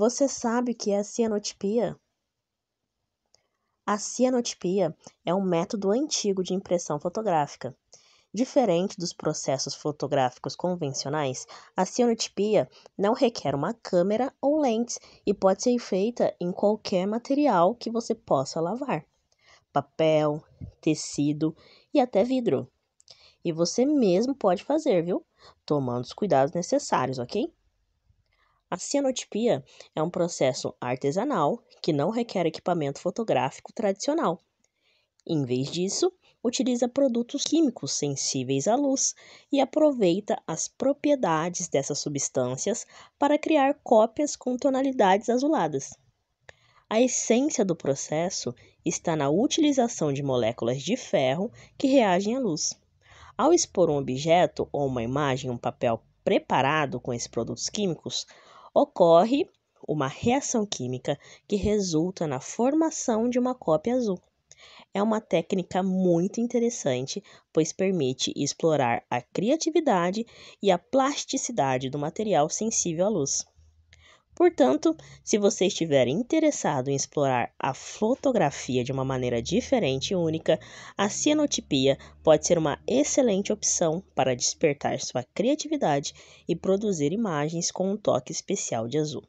Você sabe o que é a cianotipia? A cianotipia é um método antigo de impressão fotográfica. Diferente dos processos fotográficos convencionais, a cianotipia não requer uma câmera ou lentes e pode ser feita em qualquer material que você possa lavar: papel, tecido e até vidro. E você mesmo pode fazer, viu? Tomando os cuidados necessários, ok? A cianotipia é um processo artesanal que não requer equipamento fotográfico tradicional. Em vez disso, utiliza produtos químicos sensíveis à luz e aproveita as propriedades dessas substâncias para criar cópias com tonalidades azuladas. A essência do processo está na utilização de moléculas de ferro que reagem à luz. Ao expor um objeto ou uma imagem a um papel preparado com esses produtos químicos, ocorre uma reação química que resulta na formação de uma cópia azul. É uma técnica muito interessante, pois permite explorar a criatividade e a plasticidade do material sensível à luz. Portanto, se você estiver interessado em explorar a fotografia de uma maneira diferente e única, a cianotipia pode ser uma excelente opção para despertar sua criatividade e produzir imagens com um toque especial de azul.